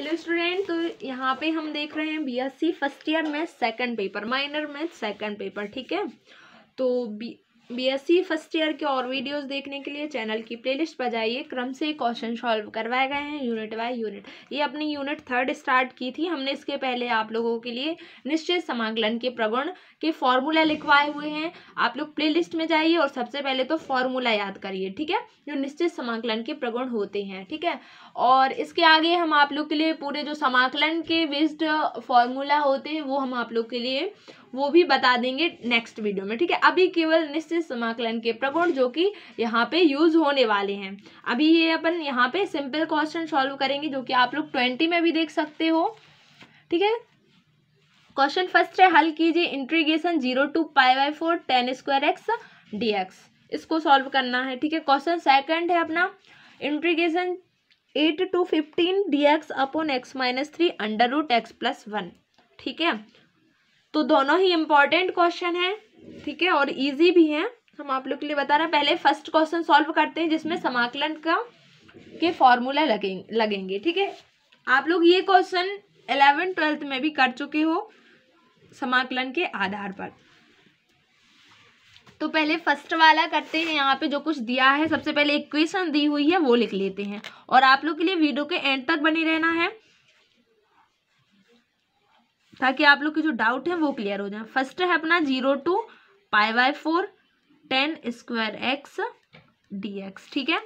hello student तो यहाँ पे हम देख रहे हैं बीएससी फर्स्ट ईयर में सेकंड पेपर माइनर में सेकंड पेपर ठीक है तो बी बीएससी फर्स्ट ईयर के और वीडियोस देखने के लिए चैनल की प्लेलिस्ट पर जाइए क्रम से क्वेश्चन सॉल्व करवाए गए हैं यूनिट बाय यूनिट ये अपनी यूनिट थर्ड स्टार्ट की थी हमने इसके पहले आप लोगों के लिए निश्चित समाकलन के प्रगुण के फॉर्मूला लिखवाए हुए हैं आप लोग प्लेलिस्ट में जाइए और सबसे पहले तो फॉर्मूला याद करिए ठीक है जो निश्चित समाकलन के प्रगुण होते हैं ठीक है और इसके आगे हम आप लोग के लिए पूरे जो समाकलन के बेस्ड फॉर्मूला होते हैं वो हम आप लोग के लिए वो भी बता देंगे नेक्स्ट वीडियो में ठीक है अभी केवल निश्चित समाकलन के प्रगुण जो कि यहाँ पे यूज होने वाले हैं अभी ये अपन यहाँ पे सिंपल क्वेश्चन सॉल्व करेंगे जो कि आप लोग ट्वेंटी में भी देख सकते हो ठीक है क्वेश्चन फर्स्ट है हल कीजिए integration zero to pi by four tan square x d x इसको सॉल्व करना है ठीक है क्वेश्चन सेकंड है अपना integration eight to fifteen d x upon x minus three under root x plus one ठीक है तो दोनों ही इम्पॉर्टेंट क्वेश्चन हैं ठीक है और इजी भी हैं हम आप लोग के लिए बता रहे हैं पहले फर्स्ट क्वेश्चन सॉल्व करते हैं जिसमें समाकलन का के फॉर्मूला लगें लगेंगे ठीक है आप लोग ये क्वेश्चन एलेवन ट्वेल्थ में भी कर चुके हो समाकलन के आधार पर तो पहले फर्स्ट वाला करते हैं यहाँ पे जो कुछ दिया है सबसे पहले इक्वेशन दी हुई है वो लिख लेते हैं और आप लोग के लिए वीडियो के एंड तक बने रहना है ताकि आप लोग के जो डाउट है वो क्लियर हो जाए फर्स्ट है अपना zero to pi by four tan square x d x ठीक है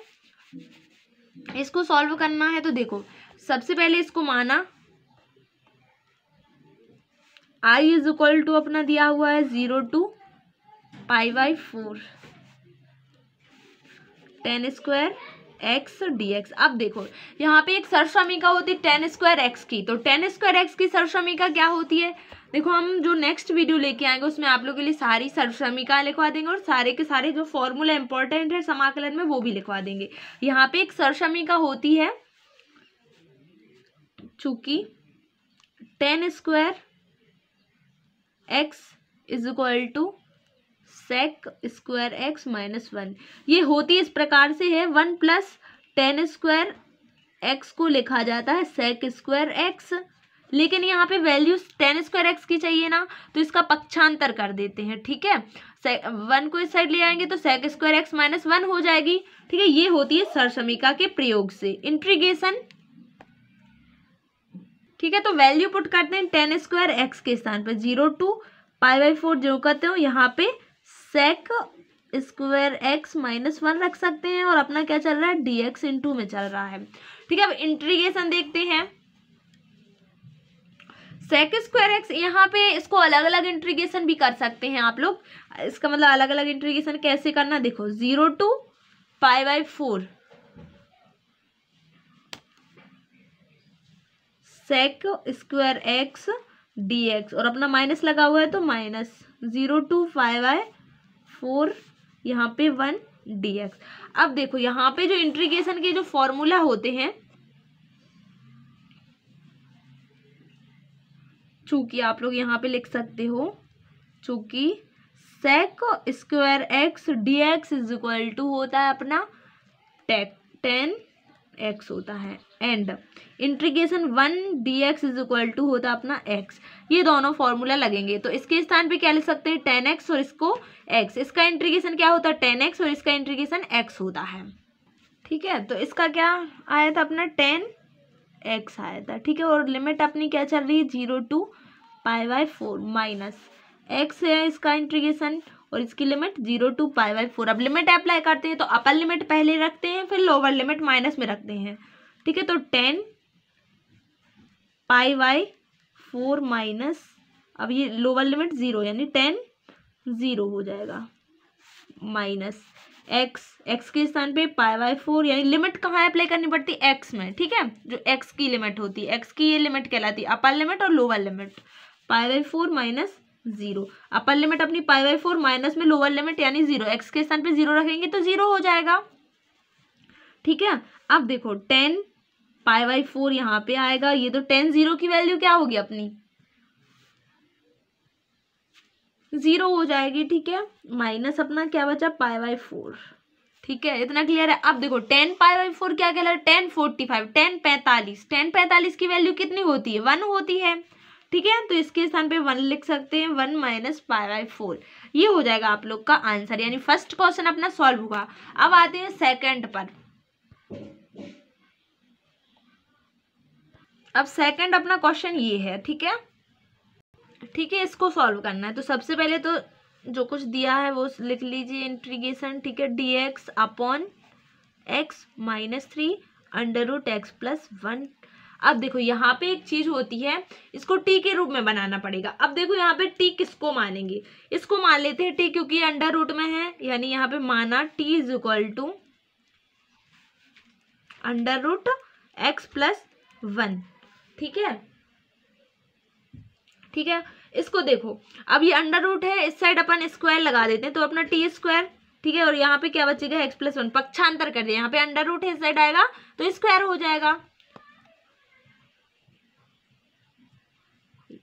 इसको सॉल्व करना है तो देखो सबसे पहले इसको माना आई इज इक्वल टू अपना दिया हुआ है zero to pi by four tan square x d x अब देखो यहाँ पे एक सरश्रमिका होती है टेन स्क्वायर एक्स की तो टेन स्क्वायर एक्स की श्रमिका क्या होती है देखो हम जो नेक्स्ट वीडियो लेके आएंगे उसमें आप लोगों के लिए सारी श्रमिका लिखवा देंगे और सारे के सारे जो फॉर्मूला इंपॉर्टेंट है समाकलन में वो भी लिखवा देंगे यहाँ पे एक श्रमिका होती है चूंकि tan square x is equal to sec square x minus one ये होती इस प्रकार से है one plus tan square x को लिखा जाता है सेक स्क्वायर एक्स लेकिन यहाँ पे वैल्यू टेन स्क्वायर एक्स की चाहिए ना तो इसका पक्षांतर कर देते हैं ठीक है वन को इस साइड ले आएंगे तो sec square x minus one हो जाएगी ठीक है ये होती है सरसमिका के प्रयोग से इंट्रीगेशन ठीक है तो वैल्यू पुट करते हैं टेन स्क्वायर एक्स के स्थान पर zero to pi by four जो करते हो यहाँ पे sec square x minus one रख सकते हैं और अपना क्या चल रहा है डी एक्स इन टू में चल रहा है ठीक है अब इंट्रीगेशन देखते हैं सेक स्क्वायर एक्स यहाँ पे इसको अलग अलग इंट्रीगेशन भी कर सकते हैं आप लोग इसका मतलब अलग अलग इंट्रीगेशन कैसे करना देखो zero to pi by four sec square x d x और अपना माइनस लगा हुआ है तो minus zero to five I four यहाँ पे वन डी एक्स अब देखो यहाँ पे जो इंट्रीगेशन के जो फॉर्मूला होते हैं चूंकि आप लोग यहाँ पे लिख सकते हो चूंकि sec square x d x is equal to होता है अपना टेन एक्स होता है and integration one d x is equal to होता अपना एक्स ये दोनों फॉर्मूला लगेंगे तो इसके स्थान पे क्या लिख सकते हैं टेन एक्स और इसको एक्स इसका इंट्रीगेशन क्या होता है टेन एक्स और इसका इंट्रीगेशन एक्स होता है ठीक है तो इसका क्या आया था अपना टेन एक्स आया था ठीक है और लिमिट अपनी क्या चल रही है zero to pi by four minus x है इसका इंट्रीगेशन और इसकी limit zero to pi by four अब लिमिट अप्लाई करते हैं तो अपर लिमिट पहले रखते हैं फिर लोअर लिमिट माइनस में रखते हैं ठीक है तो tan pi by four minus अब ये लोअर लिमिट ज़ीरो यानी टेन ज़ीरो हो जाएगा माइनस एक्स एक्स के स्थान पे पाई वाई फोर यानी लिमिट कहाँ अप्लाई करनी पड़ती है एक्स में ठीक है जो एक्स की लिमिट होती है एक्स की ये लिमिट कहलाती है अपर लिमिट और lower limit pi by four minus zero upper limit अपनी पाई वाई फोर माइनस में लोअर लिमिट यानी जीरो एक्स के स्थान पे जीरो रखेंगे तो जीरो हो जाएगा ठीक है अब देखो टेन पाई बाई फोर यहाँ पे आएगा ये तो टेन जीरो की वैल्यू क्या होगी अपनी जीरो हो जाएगी ठीक है माइनस अपना क्या बचा पाई बाई फोर ठीक है इतना क्लियर है अब देखो टेन पाई बाई फोर क्या कहला टेन फोर्टी फाइव टेन पैंतालीस टेन पैंतालीस की वैल्यू कितनी होती है वन होती है ठीक है तो इसके स्थान पे वन लिख सकते हैं one minus pi by four ये हो जाएगा आप लोग का आंसर यानी फर्स्ट क्वेश्चन अपना सॉल्व हुआ अब आते हैं सेकेंड पर अब सेकंड अपना क्वेश्चन ये है ठीक है ठीक है इसको सॉल्व करना है तो सबसे पहले तो जो कुछ दिया है वो लिख लीजिए इंट्रीगेशन ठीक है d x upon x minus three under root x plus one अब देखो यहाँ पे एक चीज होती है इसको टी के रूप में बनाना पड़ेगा अब देखो यहाँ पे टी किसको मानेंगे इसको मान लेते हैं टी क्योंकि अंडर रूट में है यानी यहाँ पे माना t is equal to under root x plus one ठीक है ठीक है इसको देखो अब ये अंडर रूट है इस साइड अपन स्क्वायर लगा देते हैं तो अपना टी स्क्वायर ठीक है और यहाँ पे क्या बचेगा एक्स प्लस वन पक्षांतर कर दिया यहाँ पे अंडर रूट है इस साइड आएगा तो स्क्वायर हो जाएगा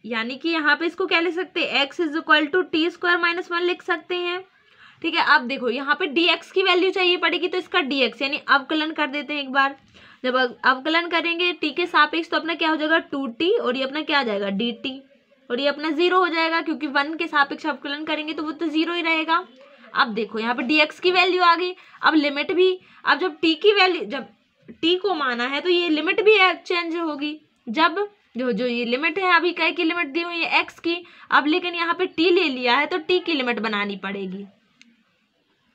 यानी कि यहाँ पे इसको क्या लिख सकते हैं x is equal to t square minus one लिख सकते हैं ठीक है अब देखो यहाँ पे डी एक्स की वैल्यू चाहिए पड़ेगी तो इसका डी एक्स यानी अवकलन कर देते हैं एक बार जब अवकलन करेंगे टी के सापेक्ष तो अपना क्या हो जाएगा टू टी और ये अपना क्या आ जाएगा डी टी और ये अपना जीरो हो जाएगा क्योंकि वन के सापेक्ष अवकलन करेंगे तो वो तो जीरो ही रहेगा अब देखो यहाँ पर डी की वैल्यू आ गई अब लिमिट भी अब जब टी की वैल्यू जब टी को माना है तो ये लिमिट भी चेंज होगी जब जो जो ये लिमिट है अभी कई की लिमिट दी हुई है एक्स की अब लेकिन यहाँ पे टी ले लिया है तो टी की लिमिट बनानी पड़ेगी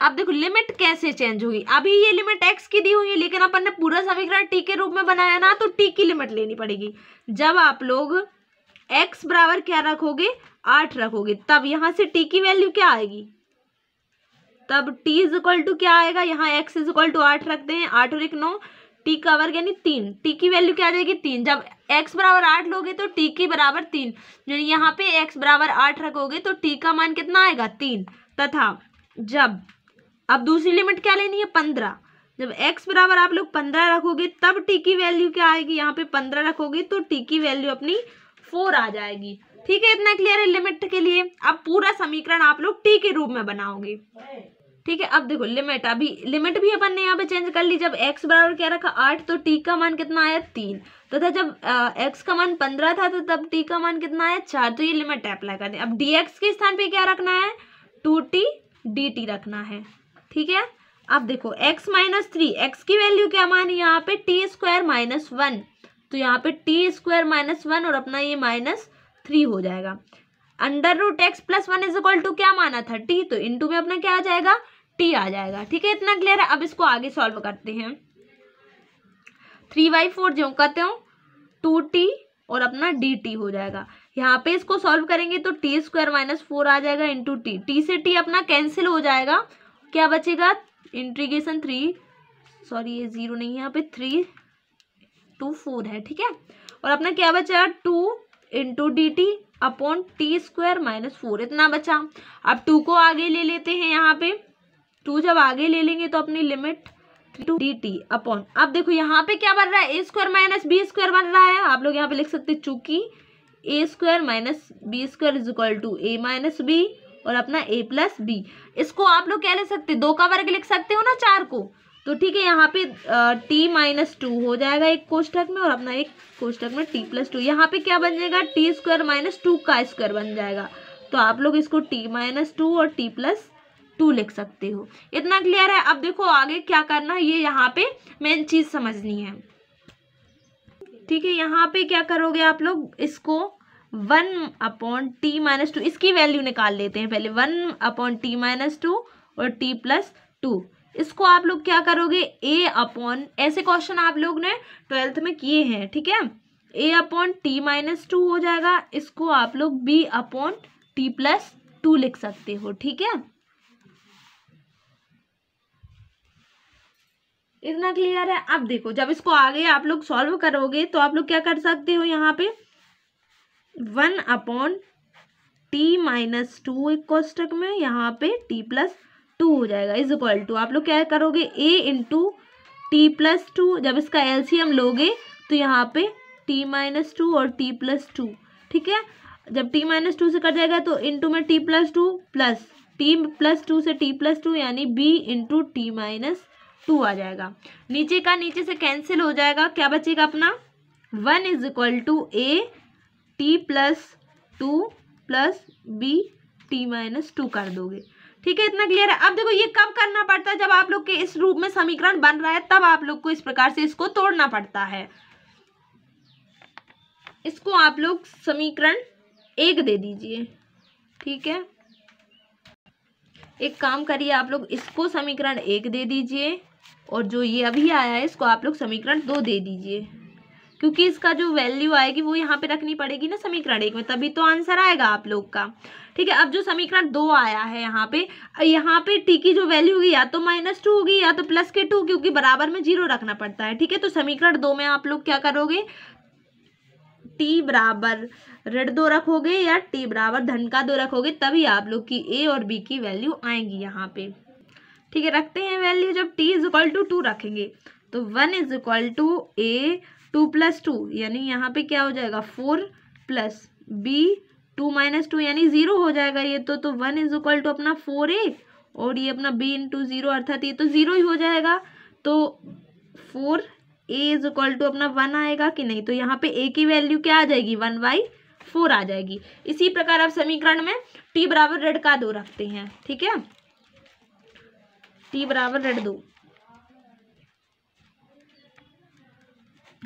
अब देखो लिमिट कैसे चेंज होगी अभी ये लिमिट एक्स की दी हुई है लेकिन अपन ने पूरा समीकरण टी के रूप में बनाया ना तो टी की लिमिट लेनी पड़ेगी जब आप लोग एक्स बराबर क्या रखोगे आठ रखोगे तब यहाँ से टी की वैल्यू क्या आएगी तब टी इज इक्वल टू क्या आएगा यहाँ एक्स इज इक्वल टू आठ रखते हैं आठ और एक नौ टी का वर्ग यानी तीन टी की वैल्यू क्या आ जाएगी तीन जब एक्स बराबर आठ लोगे तो टी की बराबर तीन यानी यहाँ पे एक्स बराबर आठ रखोगे तो टी का मान कितना आएगा तीन तथा जब अब दूसरी लिमिट क्या लेनी है पंद्रह जब x बराबर आप लोग पंद्रह रखोगे तब t की वैल्यू क्या आएगी यहाँ पे पंद्रह रखोगे तो t की वैल्यू अपनी फोर आ जाएगी ठीक है इतना क्लियर है लिमिट के लिए अब पूरा समीकरण आप लोग t के रूप में बनाओगे ठीक है अब देखो लिमिट अभी लिमिट भी अपन ने यहाँ पे चेंज कर ली जब x बराबर क्या रखा आठ तो t का मान कितना आया तीन तथा तो जब x का मान पंद्रह था तो तब टी का मान कितना आया चार तो ये लिमिट अप्लाई कर दे अब एक्स के स्थान पर क्या रखना है टू टी डी टी रखना है ठीक है अब देखो x माइनस थ्री एक्स की वैल्यू क्या मानी यहाँ पे टी स्क्वायर माइनस वन तो यहाँ पे टी स्क्वायर माइनस वन और अपना ये माइनस थ्री हो जाएगा under root x plus one is equal to क्या माना था टी तो टू में अपना क्या आ जाएगा टी आ जाएगा ठीक है इतना क्लियर है अब इसको आगे सॉल्व करते हैं थ्री बाई फोर जो कहते हो टू टी और अपना डी टी हो जाएगा यहाँ पे इसको सॉल्व करेंगे तो टी स्क्वायर माइनस फोर आ जाएगा इंटू टी टी से टी अपना कैंसिल हो जाएगा क्या बचेगा इंट्रीगेशन थ्री सॉरी ये जीरो नहीं है यहाँ पे थ्री टू फोर है ठीक है और अपना क्या बचा two into d t upon t square minus four इतना बचा अब टू को आगे ले लेते हैं यहाँ पे टू जब आगे ले लेंगे तो अपनी limit two d t upon अब देखो यहाँ पे क्या बन रहा है a square minus b square बन रहा है आप लोग यहाँ पे लिख सकते चूंकि a square minus b square is equal to a minus b और अपना ए प्लस बी इसको आप लोग क्या ले सकते दो का वर्ग लिख सकते हो ना चार को तो ठीक है यहाँ पे टी माइनस टू हो जाएगा एक कोष्टक में और अपना एक कोष्टक में टी प्लस टू यहाँ पे क्या बन जाएगा टी स्क्वायर माइनस टू का स्क्वायर बन जाएगा तो आप लोग इसको टी माइनस टू और टी प्लस टू लिख सकते हो इतना क्लियर है अब देखो आगे क्या करना है ये यहाँ पे मेन चीज़ समझनी है ठीक है यहाँ पे क्या करोगे आप लोग इसको one upon t minus two इसकी वैल्यू निकाल लेते हैं पहले one upon t minus two और टी प्लस टू इसको आप लोग क्या करोगे ए अपॉन ऐसे क्वेश्चन आप लोग ने ट्वेल्थ में किए हैं ठीक है a upon t minus two हो जाएगा इसको आप लोग b upon t plus two लिख सकते हो ठीक है इतना क्लियर है अब देखो जब इसको आगे आप लोग सॉल्व करोगे तो आप लोग क्या कर सकते हो यहाँ पे one upon t minus two एक कोष्टक में यहाँ पे टी प्लस टू हो जाएगा इज इक्वल टू आप लोग क्या करोगे a into t plus two जब इसका एलसीएम लोगे तो यहाँ पे टी माइनस टू और टी प्लस टू ठीक है जब टी माइनस टू से कट जाएगा तो इंटू में t plus two plus t plus two से टी प्लस टू यानी b into t minus two आ जाएगा नीचे का नीचे से कैंसिल हो जाएगा क्या बचेगा अपना one is equal to a t plus two plus b t minus two कर दोगे ठीक है इतना क्लियर है अब देखो ये कब करना पड़ता है जब आप लोग के इस रूप में समीकरण बन रहा है तब आप लोग को इस प्रकार से इसको तोड़ना पड़ता है इसको आप लोग समीकरण एक दे दीजिए ठीक है एक काम करिए आप लोग इसको समीकरण एक दे दीजिए और जो ये अभी आया है इसको आप लोग समीकरण दो दे दीजिए क्योंकि इसका जो वैल्यू आएगी वो यहाँ पे रखनी पड़ेगी ना समीकरण एक में तभी तो आंसर आएगा आप लोग का ठीक है अब जो समीकरण दो आया है यहाँ पे यहाँ पे टी की जो वैल्यू होगी या तो माइनस टू होगी या तो प्लस के टू क्योंकि बराबर में जीरो रखना पड़ता है ठीक है तो समीकरण दो में आप लोग क्या करोगे टी बराबर ऋण दो रखोगे या टी बराबर धन का दो रखोगे तभी आप लोग की ए और बी की वैल्यू आएंगी यहाँ पे ठीक है रखते हैं वैल्यू जब t is equal to two रखेंगे तो one is equal to a two plus two यानी यहाँ पे क्या हो जाएगा four plus b two minus two यानी ज़ीरो हो जाएगा ये तो तो वन इज इक्वल टू अपना फोर ए और ये अपना बी इंटू ज़ीरो अर्थात ये तो ज़ीरो ही हो जाएगा तो four a is equal to अपना वन आएगा कि नहीं तो यहाँ पे ए की वैल्यू क्या आ जाएगी वन बाई फोर आ जाएगी इसी प्रकार आप समीकरण में टी बराबर रेड का दो रखते हैं ठीक है टी बराबर रेड दो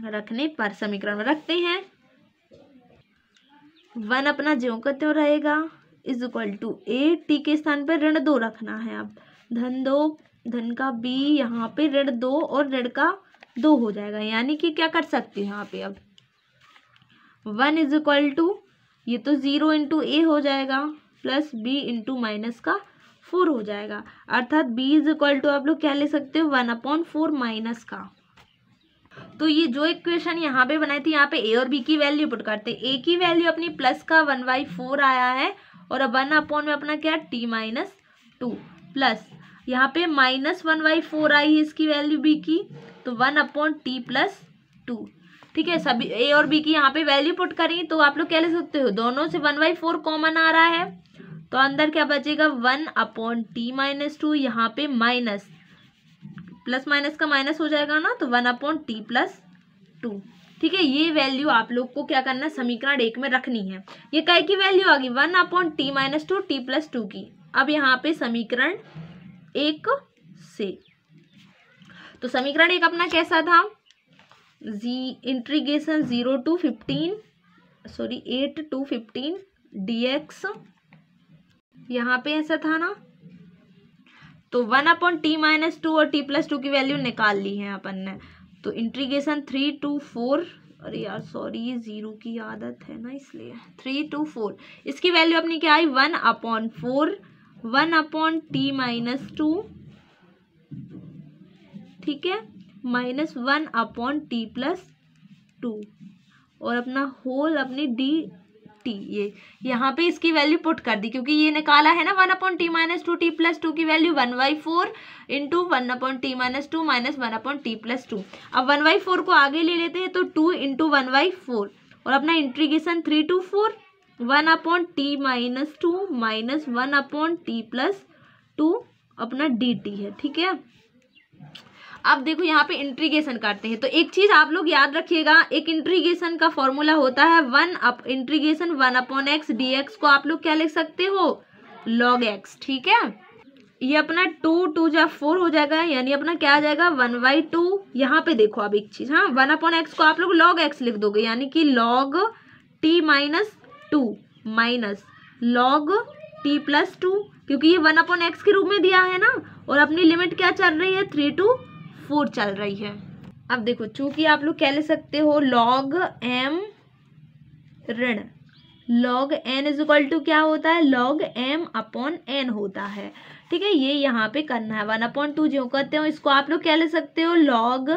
रखने पर समीकरण में रखते हैं वन अपना ज्यो का त्यों रहेगा is equal to a t के स्थान पर ऋण दो रखना है अब धन दो धन का बी यहाँ पे ऋण दो और ऋण का दो हो जाएगा यानी कि क्या कर सकते हैं यहाँ पे अब वन इज इक्वल टू ये तो ज़ीरो इंटू ए हो जाएगा प्लस बी इंटू माइनस का फोर हो जाएगा अर्थात बी इज इक्वल टू आप लोग क्या ले सकते हो वन अपॉन फोर माइनस का तो ये जो इक्वेशन यहाँ पे बनाई थी यहाँ पे ए और बी की वैल्यू पुट करते ए की वैल्यू अपनी प्लस का वन बाई फोर आया है और अब वन अपॉन में अपना क्या टी माइनस टू प्लस यहाँ पे माइनस वन बाई फोर आई है इसकी वैल्यू बी की तो one upon t plus two ठीक है सभी ए और बी की यहाँ पे वैल्यू पुट करेंगे तो आप लोग क्या ले सकते हो दोनों से वन बाई फोर कॉमन आ रहा है तो अंदर क्या बचेगा one upon t minus two यहाँ पे माइनस प्लस माइनस का माइनस हो जाएगा ना तो one upon t plus two ठीक है ये वैल्यू आप लोग को क्या करना है समीकरण एक में रखनी है ये कई की वैल्यू आ गई one upon t minus two t plus two की अब यहाँ पे समीकरण एक से तो समीकरण एक अपना कैसा था जी integration zero to fifteen sorry eight to fifteen d x यहाँ पे ऐसा था ना तो one upon t minus two और टी प्लस टू की वैल्यू निकाल ली है अपन ने तो इंट्रीगेशन थ्री टू फोर अरे यार सॉरी ये ज़ीरो की आदत है ना इसलिए थ्री टू फोर इसकी वैल्यू अपनी क्या आई one upon four one upon t minus two ठीक है minus one upon t plus two और अपना होल अपनी डी टी ये यहाँ पे इसकी वैल्यू पुट कर दी क्योंकि ये निकाला है ना one upon t minus two t plus two की value one by four into one upon t minus two minus one upon t plus two अब वन बाई फोर को आगे ले लेते हैं तो two into one by four और अपना integration three to four one upon t minus two minus one upon t plus two अपना डी टी है ठीक है अब देखो यहाँ पे इंट्रीगेशन करते हैं तो एक चीज़ आप लोग याद रखिएगा एक इंट्रीगेशन का फॉर्मूला होता है one up integration one upon x d x को आप लोग क्या लिख सकते हो लॉग एक्स ठीक है ये अपना टू टू या फोर हो जाएगा यानी अपना क्या आ जाएगा वन बाई टू यहाँ पे देखो अब एक चीज़ हाँ वन अपॉन एक्स को आप लोग लॉग एक्स लिख दोगे यानी कि log t minus two minus log t plus two क्योंकि ये वन अपॉन एक्स के रूप में दिया है ना और अपनी लिमिट क्या चल रही है थ्री टू फोर चल रही है अब देखो चूंकि आप लोग क्या ले सकते हो लॉग एम ऋण log n is equal to क्या होता है लॉग एम अपॉन एन होता है ठीक है ये यहाँ पे करना है वन अपॉन टू जो करते हो इसको आप लोग क्या ले सकते हो लॉग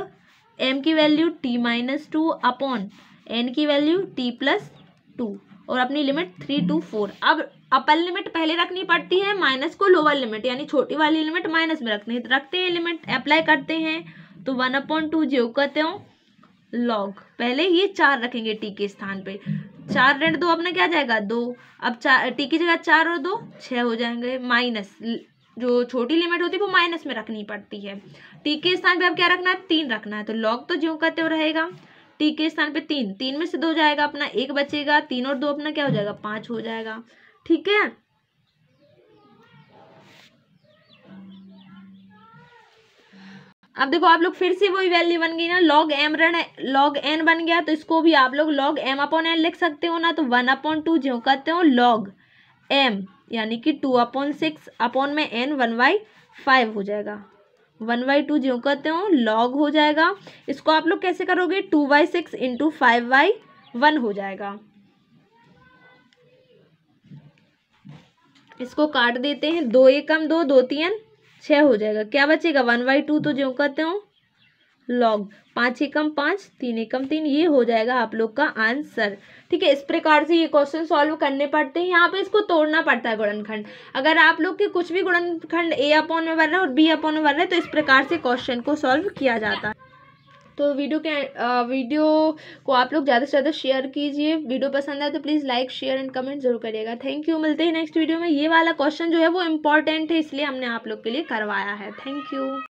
एम की value t minus two upon n की वैल्यू टी प्लस टू और अपनी लिमिट थ्री टू फोर अब अपर लिमिट पहले रखनी पड़ती है माइनस को लोअर लिमिट यानी छोटी वाली लिमिट माइनस में रखनी है तो रखते हैं लिमिट अप्लाई करते हैं तो वन अपॉइंट टू जीरो कहते हो लॉग पहले ये चार रखेंगे टी के स्थान पे चार रेंट दो अपना क्या जाएगा दो अब चार टी की जगह चार और दो छः हो जाएंगे माइनस जो छोटी लिमिट होती है वो माइनस में रखनी पड़ती है टी के स्थान पे अब क्या रखना है तीन रखना है तो लॉग तो ज्यों कहते हो रहेगा टी के स्थान पे तीन तीन में से दो जाएगा अपना एक बचेगा तीन और दो अपना क्या हो जाएगा पाँच हो जाएगा ठीक है अब देखो आप लोग फिर से वही वैल्यू बन गई ना लॉग एम रन लॉग एन बन गया तो इसको भी आप लोग लॉग एम अपॉन एन लिख सकते हो ना तो वन अपॉन टू जो कहते हो लॉग एम यानी कि टू अपॉन सिक्स अपॉन में एन वन बाई फाइव हो जाएगा वन बाई टू जो कहते हो लॉग हो जाएगा इसको आप लोग कैसे करोगे two by six into five by one हो जाएगा इसको काट देते हैं दो एकम दो दो तीन छः हो जाएगा क्या बचेगा वन बाई टू तो जो कहते हो लॉग पाँच एकम पाँच तीन एकम तीन ये हो जाएगा आप लोग का आंसर ठीक है इस प्रकार से ये क्वेश्चन सॉल्व करने पड़ते हैं यहाँ पे इसको तोड़ना पड़ता है गुणनखंड अगर आप लोग के कुछ भी गुणनखंड ए अपॉन में बन रहा है और बी अपॉन में बन रहा है तो इस प्रकार से क्वेश्चन को सॉल्व किया जाता है तो वीडियो के वीडियो को आप लोग ज़्यादा से ज़्यादा शेयर कीजिए वीडियो पसंद आए तो please like share and comment जरूर करिएगा थैंक यू मिलते हैं नेक्स्ट वीडियो में ये वाला क्वेश्चन जो है वो इम्पॉर्टेंट है इसलिए हमने आप लोग के लिए करवाया है थैंक यू